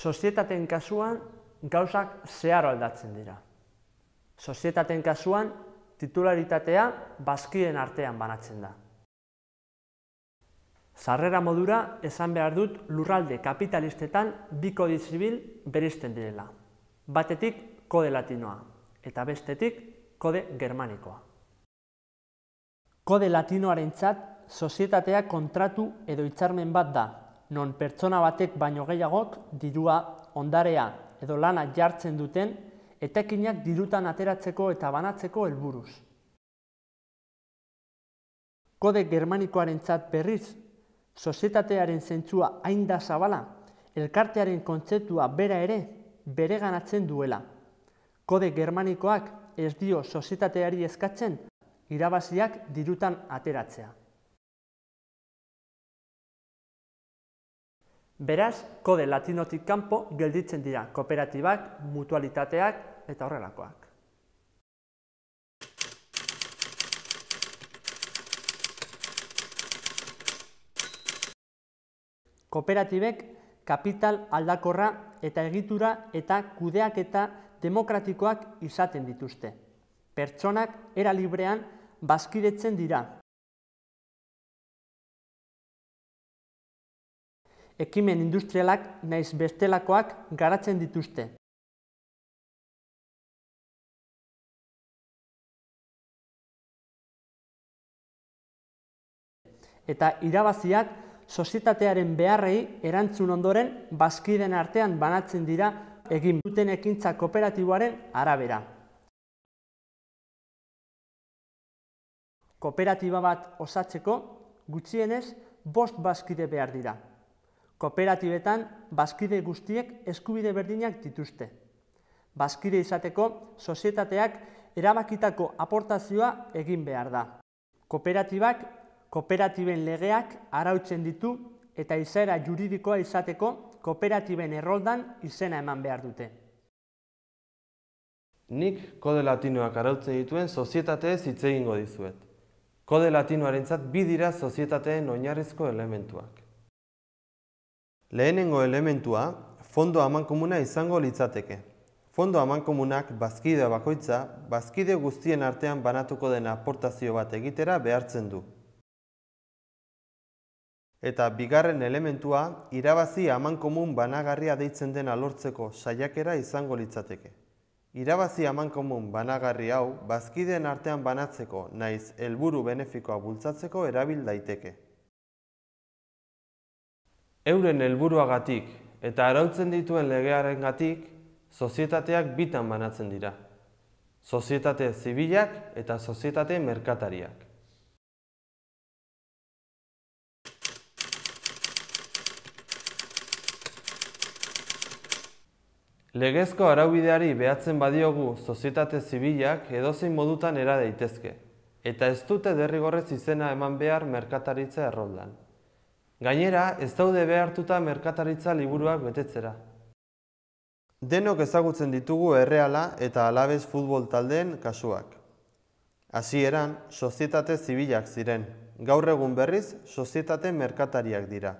Sozietaten kasuan gauzak zehar aldatzen dira. Sozietaten kasuan titularitatea bazkiren artean banatzen da. Zarrera modura esan behar dut lurralde kapitalistetan bi kodi zibil berizten direla. Batetik kode latinoa eta bestetik kode germanikoa. Kode latinoaren txat, sozietatea kontratu edo itxarmen bat da non pertsona batek baino gehiagok dirua ondarea edo lana jartzen duten etekinak dirutan ateratzeko eta banatzeko helburuz. Kode germanikoarentzat berriz, sozietatearen zentzua hain zabala, elkartearen kontzetua bera ere bereganatzen duela. Kode germanikoak ez dio sozietateari eskatzen irabaziak dirutan ateratzea. Beraz, kode latinotik kanpo gelditzen dira kooperatibak, mutualitateak eta horrelakoak. Kooperatibek kapital aldakorra eta egitura eta kudeak eta demokratikoak izaten dituzte. Pertsonak era librean bazkiretzen dira ekimen industrialak naiz bestelakoak garatzen dituzte. Eta irabaziak sozietatearen beharrei erantzun ondoren bazkiren artean banatzen dira egin duten ekintza kooperatiboaren arabera. Kooperatiba bat osatzeko gutxienez bost bazkide behar dira. Kooperatibetan, bazkide guztiek eskubide berdinak dituzte. Bazkide izateko, sozietateak erabakitako aportazioa egin behar da. Kooperatibak, kooperatiben legeak arautzen ditu eta izaera juridikoa izateko kooperatiben erroldan izena eman behar dute. Nik kode latinoak arautzen dituen sozietateez hitz egingo dizuet. Kode latinoarentzat bi dira sozietateen oinarrizko elementuak. Lehenengo elementua, fondo amankomuna komuna izango litzateke. Fondo amankomunak, komunak bazkidea bakoitza, bazkide guztien artean banatuko den aportazio bat egitera behartzen du. Eta bigarren elementua, irabazi amankomun komun banagarria deitzen den alortzeko saiakera izango litzateke. Irabazi amankomun komun banagarri hau, bazkideen artean banatzeko, naiz helburu benefikoa bultzatzeko erabil daiteke euren helburuagatik eta arautzen dituen legearengatik sozietateak bitan banatzen dira. Sozietate zibilak eta sozietate merkatariak. Legezko araubideari behatzen badiogu sozietate zibilak edozein modutan era daitezke eta ez dute derrigorrez izena eman behar merkataritza erroldan. Gainera, ez daude behartuta merkataritza liburuak betetzera. Denok ezagutzen ditugu erreala eta alabez futbol taldeen kasuak. Hasieran, sozietate zibilak ziren, gaur egun berriz sozietate merkatariak dira.